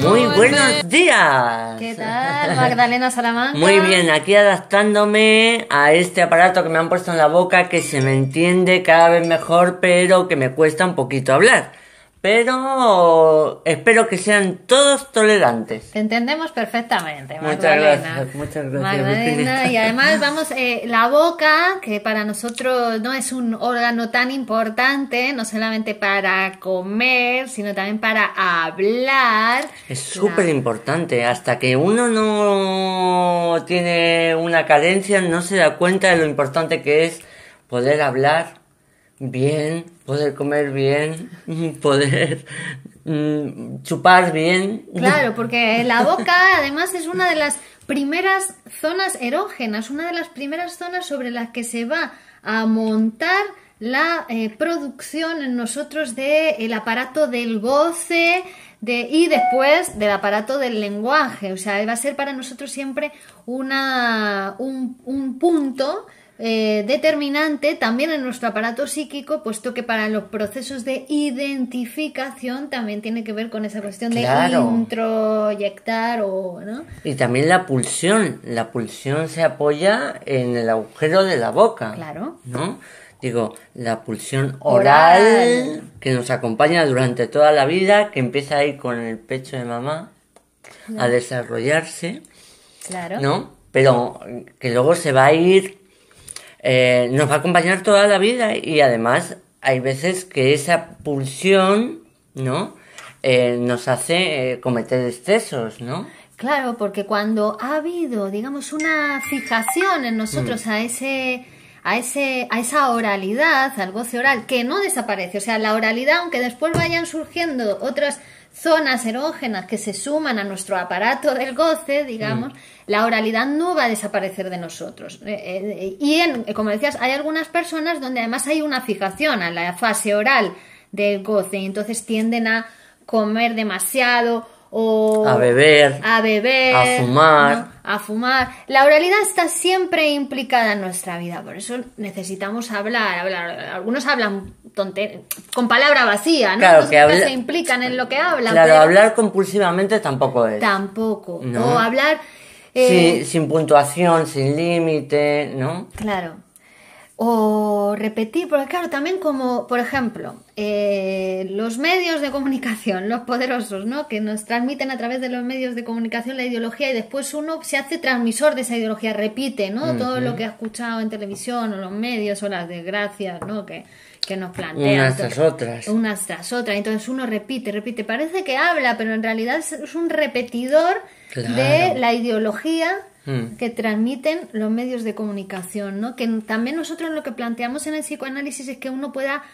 Muy buenos días. ¿Qué tal, Magdalena Salamanca? Muy bien, aquí adaptándome a este aparato que me han puesto en la boca que se me entiende cada vez mejor, pero que me cuesta un poquito hablar. Pero espero que sean todos tolerantes. Te entendemos perfectamente, Magdalena. Muchas gracias, muchas gracias. y además vamos, eh, la boca, que para nosotros no es un órgano tan importante, no solamente para comer, sino también para hablar. Es súper importante, hasta que uno no tiene una carencia, no se da cuenta de lo importante que es poder hablar bien, poder comer bien, poder mm, chupar bien. Claro, porque la boca además es una de las primeras zonas erógenas, una de las primeras zonas sobre las que se va a montar la eh, producción en nosotros del el aparato del goce de, y después del aparato del lenguaje. O sea, va a ser para nosotros siempre una, un, un punto eh, determinante también en nuestro aparato psíquico, puesto que para los procesos de identificación también tiene que ver con esa cuestión de introyectar o... Y también la pulsión, la pulsión se apoya en el agujero de la boca. Claro. ¿No? digo, la pulsión oral, que nos acompaña durante toda la vida, que empieza ahí con el pecho de mamá a desarrollarse. Claro. ¿No? Pero que luego se va a ir eh, nos va a acompañar toda la vida y además hay veces que esa pulsión, ¿no? Eh, nos hace eh, cometer excesos, ¿no? Claro, porque cuando ha habido, digamos, una fijación en nosotros mm. a ese a, ese, a esa oralidad, al goce oral, que no desaparece. O sea, la oralidad, aunque después vayan surgiendo otras zonas erógenas que se suman a nuestro aparato del goce, digamos, mm. la oralidad no va a desaparecer de nosotros. Eh, eh, y en, eh, como decías, hay algunas personas donde además hay una fijación a la fase oral del goce y entonces tienden a comer demasiado o a beber, a beber, a fumar a fumar. La oralidad está siempre implicada en nuestra vida, por eso necesitamos hablar, hablar. Algunos hablan con palabra vacía, ¿no? Claro, que se implican en lo que hablan. Claro, hablar compulsivamente tampoco es. Tampoco. O hablar... Eh, sin puntuación, sin límite, ¿no? Claro. O repetir, porque claro, también como, por ejemplo, eh, los medios de comunicación, los poderosos, ¿no? Que nos transmiten a través de los medios de comunicación la ideología y después uno se hace transmisor de esa ideología, repite, ¿no? Todo lo que ha escuchado en televisión o los medios o las desgracias, ¿no? Que, nos plantean. Unas tras otras. Unas tras otras. Entonces uno repite, repite. Parece que habla, pero en realidad es un repetidor de la ideología Mm. que transmiten los medios de comunicación, ¿no? Que también nosotros lo que planteamos en el psicoanálisis es que uno pueda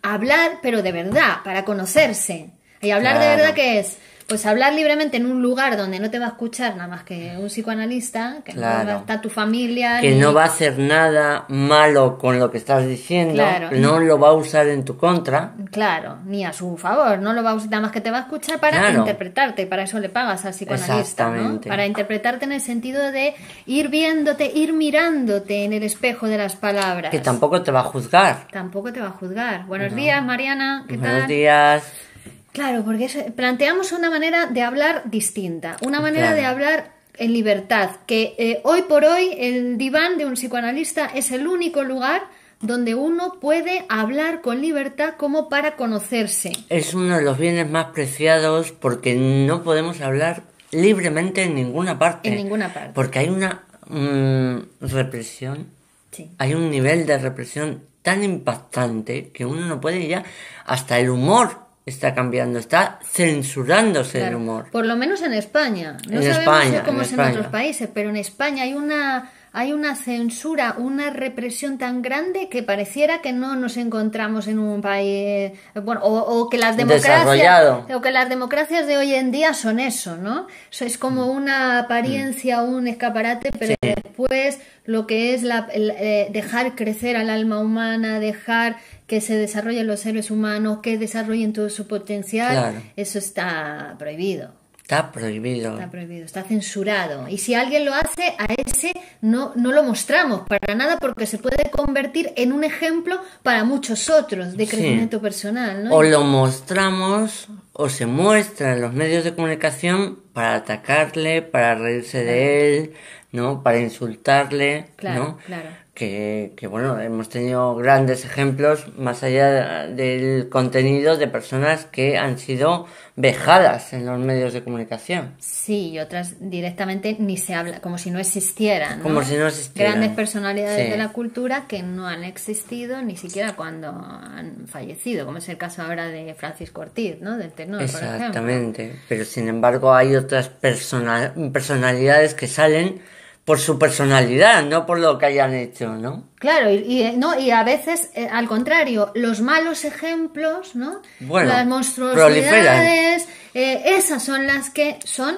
hablar, pero de verdad, para conocerse. Y hablar de verdad que es pues hablar libremente en un lugar donde no te va a escuchar nada más que un psicoanalista, que va no está tu familia. Que no va a hacer nada malo con lo que estás diciendo, no lo va a usar en tu contra. Claro, ni a su favor, no lo va a usar, nada más que te va a escuchar para interpretarte, para eso le pagas al psicoanalista, ¿no? Para interpretarte en el sentido de ir viéndote, ir mirándote en el espejo de las palabras. Que tampoco te va a juzgar. Tampoco te va a juzgar. Buenos días, Mariana, ¿qué tal? Buenos días. Claro, porque planteamos una manera de hablar distinta, una manera de hablar en libertad, que eh, hoy por hoy el diván de un psicoanalista es el único lugar donde uno puede hablar con libertad como para conocerse. Es uno de los bienes más preciados porque no podemos hablar libremente en ninguna parte. En ninguna parte. Porque hay una mm, represión, hay un nivel de represión tan impactante que uno no puede ya hasta el humor está cambiando, está censurándose el humor. Por lo menos en España. No en sabemos cómo es en otros países, pero en España hay una hay una censura, una represión tan grande que pareciera que no nos encontramos en un país bueno, o, que las democracias o que las democracias de hoy en día son eso, ¿no? es como mm. una apariencia, un escaparate, pero después lo que es la, eh, dejar crecer al alma humana, dejar que se desarrollen los seres humanos, que desarrollen todo su potencial, eso está prohibido. Está prohibido. Está prohibido, está censurado. Y si alguien lo hace, a ese no, no lo mostramos para nada porque se puede convertir en un ejemplo para muchos otros de crecimiento personal. O lo mostramos o se muestra en los medios de comunicación para atacarle, para reírse de él, ¿no? Para insultarle, claro, Claro que, bueno, hemos tenido grandes ejemplos más allá del contenido de personas que han sido vejadas en los medios de comunicación. Sí, y otras directamente ni se habla, como si no existieran. Como si no existieran. Grandes personalidades de la cultura que no han existido ni siquiera cuando han fallecido, como es el caso ahora de Francisco Ortiz, ¿no? Del tenor, Exactamente, por ejemplo. pero sin embargo hay otras personalidades que salen por su personalidad, no por lo que hayan hecho, ¿no? Claro, y, no, y a veces, eh, al contrario, los malos ejemplos, ¿no? Bueno, las eh, esas son las que son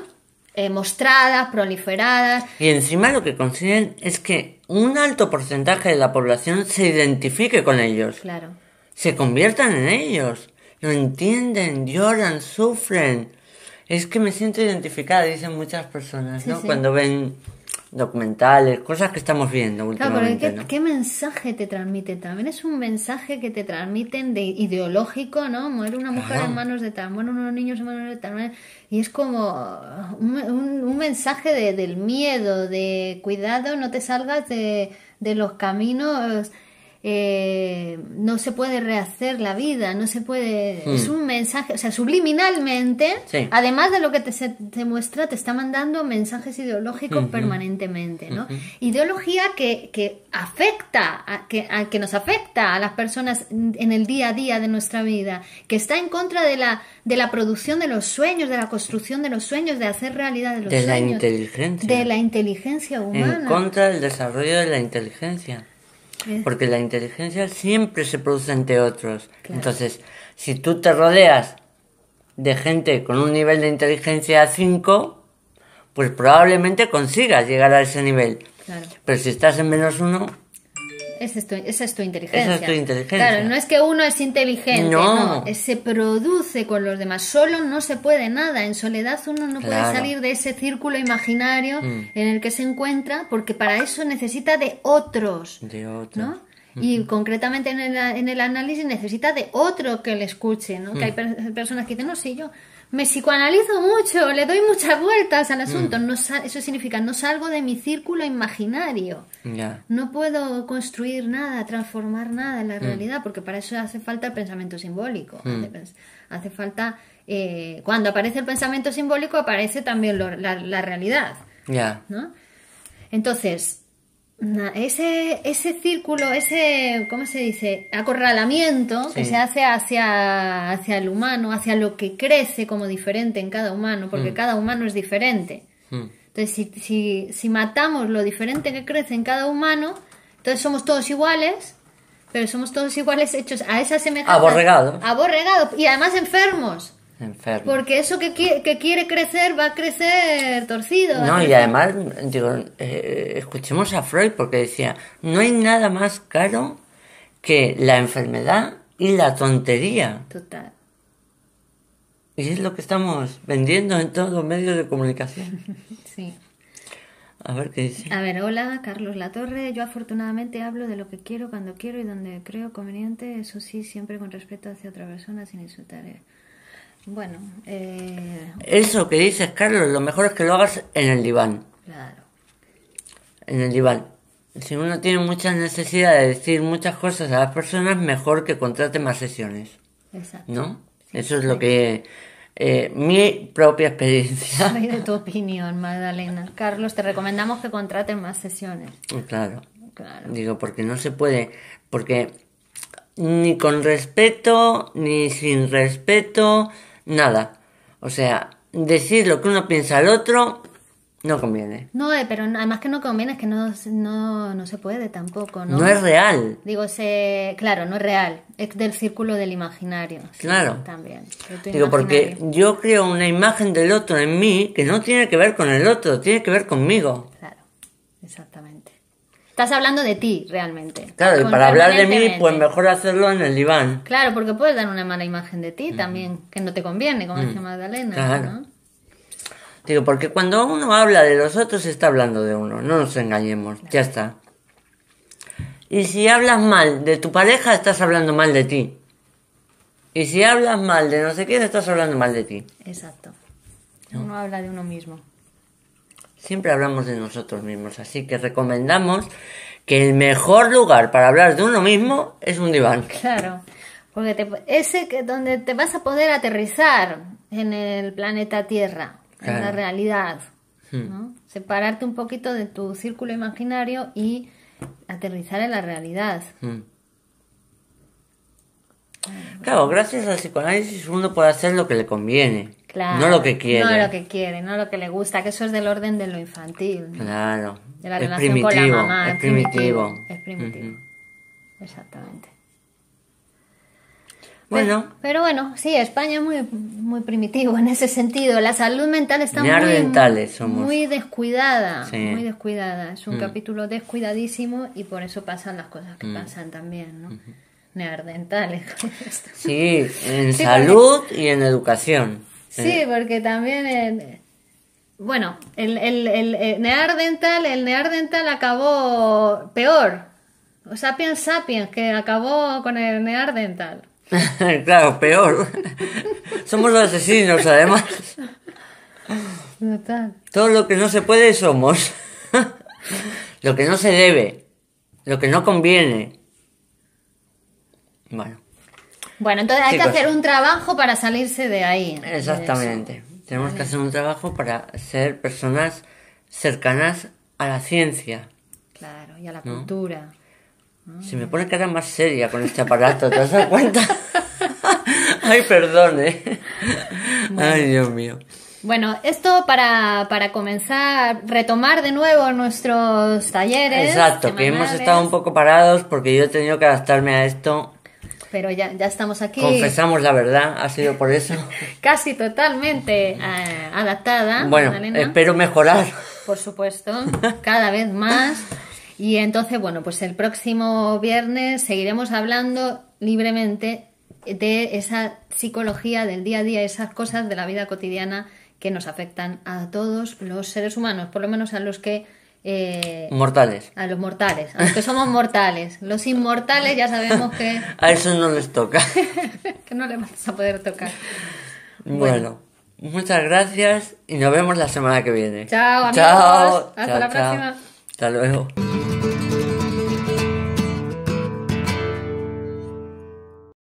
eh, mostradas, proliferadas. Y encima lo que consiguen es que un alto porcentaje de la población se identifique con ellos. Claro. Se conviertan en ellos. Lo entienden, lloran, sufren. Es que me siento identificada, dicen muchas personas, ¿no? Cuando ven documentales, cosas que estamos viendo últimamente. ¿qué, mensaje te transmite? También es un mensaje que te transmiten de ideológico, ¿no? Muere una mujer en manos de tal, bueno, unos niños en manos de tal. Y es como uh, un, un, un mensaje del miedo, de cuidado, no te salgas de, de los caminos eh, no se puede rehacer la vida, no se puede... Es mm. un mensaje, o sea, subliminalmente, además de lo que te, se, te, muestra, te está mandando mensajes ideológicos permanentemente, ¿no? Ideología que, que afecta, a, que, que nos afecta a las personas en el día a día de nuestra vida, que está en contra de la, de la producción de los sueños, de la construcción de los sueños, de hacer realidad de los sueños. De la inteligencia. De la inteligencia humana. En contra del desarrollo de la inteligencia. Porque la inteligencia siempre se produce entre otros. Entonces, si tú te rodeas de gente con un nivel de inteligencia 5, pues probablemente consigas llegar a ese nivel. Pero si estás en menos uno esa es tu, inteligencia. Claro, no es que uno es inteligente, no. se produce con los demás. Solo no se puede nada. En soledad uno no puede salir de ese círculo imaginario mm. en el que se encuentra, porque para eso necesita de otros. De otros. ¿no? Y concretamente en el, análisis necesita de otro que le escuche, ¿no? Que mm. hay personas que dicen, no, sé yo me psicoanalizo mucho, le doy muchas vueltas al asunto. Mm. No, eso significa, no salgo de mi círculo imaginario. No puedo construir nada, transformar nada en la mm. realidad, porque para eso hace falta el pensamiento simbólico. Mm. Hace, falta, eh, cuando aparece el pensamiento simbólico, aparece también la, realidad. ¿no? Entonces, ese, ese círculo, ese, ¿cómo se dice? Acorralamiento que se hace hacia, hacia el humano, hacia lo que crece como diferente en cada humano, porque mm. cada humano es diferente. Mm. Entonces, si, si, matamos lo diferente que crece en cada humano, entonces somos todos iguales, pero somos todos iguales hechos a esa semejanza. aborregado aborregado Y además enfermos. Porque eso que, quiere crecer va a crecer torcido. No, ¿eh? y además, digo, eh, escuchemos a Freud porque decía, no hay nada más caro que la enfermedad y la tontería. Total. Y es lo que estamos vendiendo en todos los medios de comunicación. sí. A ver qué dice. A ver, hola, Carlos Latorre. Yo afortunadamente hablo de lo que quiero, cuando quiero y donde creo conveniente. Eso sí, siempre con respeto hacia otra persona, sin insultar. Eh. Bueno. Eh, Eso que dices, Carlos, lo mejor es que lo hagas en el diván. Claro. En el diván. Si uno tiene mucha necesidad de decir muchas cosas a las personas, mejor que contrate más sesiones. Exacto. ¿No? Eso es lo que... Eh, mi propia experiencia. de tu opinión, Magdalena. Carlos, te recomendamos que contrate más sesiones. Mm, claro. claro. Digo, porque no se puede, porque ni con respeto, ni sin respeto, nada. O sea, decir lo que uno piensa al otro no conviene. No, eh, pero además que no conviene, es que no, no, se puede tampoco, ¿no? es real. Digo, claro, no es real. Es del círculo del imaginario. Claro. también. Digo, porque yo creo una imagen del otro en mí que no tiene que ver con el otro, tiene que ver conmigo. Claro, exactamente. Estás hablando de ti realmente. Claro, y para hablar de mí, pues mejor hacerlo en el diván. Claro, porque puedes dar una mala imagen de ti también, que no te conviene, como dice Magdalena. Claro. Digo, porque cuando uno habla de los otros, está hablando de uno, no nos engañemos, ya está. Y si hablas mal de tu pareja, estás hablando mal de ti. Y si hablas mal de no sé quién, estás hablando mal de ti. Exacto. Uno habla de uno mismo siempre hablamos de nosotros mismos, así que recomendamos que el mejor lugar para hablar de uno mismo es un diván. Claro, porque ese que donde te vas a poder aterrizar en el planeta Tierra, en la realidad, hmm. separarte un poquito de tu círculo imaginario y aterrizar en la realidad. Hmm. Claro, gracias al psicoanálisis uno puede hacer lo que le conviene no lo que quiere. No lo que quiere, no lo que le gusta, que eso es del orden de lo infantil. Claro. De la es relación con la mamá. Es, primitivo. Es primitivo. Exactamente. Pues, bueno. Pero, bueno, sí, España es muy, muy primitivo en ese sentido. La salud mental está muy, muy descuidada. Muy descuidada. Es un mm. capítulo descuidadísimo y por eso pasan las cosas que mm. pasan también, ¿no? Neardentales. sí, en salud y en educación. Sí, eh. porque también... bueno, el, el, el, eh, Near Dental, el Near acabó peor. O Sapiens Sapiens, que acabó con el Near Dental. claro, peor. somos los asesinos, además. Todo lo que no se puede somos. lo que no se debe. Lo que no conviene. Bueno. Bueno, entonces hay que hacer un trabajo para salirse de ahí. Exactamente. Tenemos que hacer un trabajo para ser personas cercanas a la ciencia. Claro, y a la cultura. Se me pone cara más seria con este aparato, ¿te das cuenta? Ay, perdón, ¿eh? Ay, Dios mío. Bueno, esto para, para comenzar, retomar de nuevo nuestros talleres. Exacto, que hemos estado un poco parados porque yo he tenido que adaptarme a esto pero ya, ya estamos aquí. Confesamos la verdad, ha sido por eso. Casi totalmente eh, adaptada. Bueno, espero mejorar. Por supuesto, cada vez más. Y entonces, bueno, pues el próximo viernes seguiremos hablando libremente de esa psicología del día a día, esas cosas de la vida cotidiana que nos afectan a todos los seres humanos, por lo menos a los que eh, mortales. A los mortales, a los que somos mortales. Los inmortales ya sabemos que... a eso no les toca. que no le vas a poder tocar. Bueno, muchas gracias y nos vemos la semana que viene. Chao, amigos. Hasta la próxima. Hasta luego.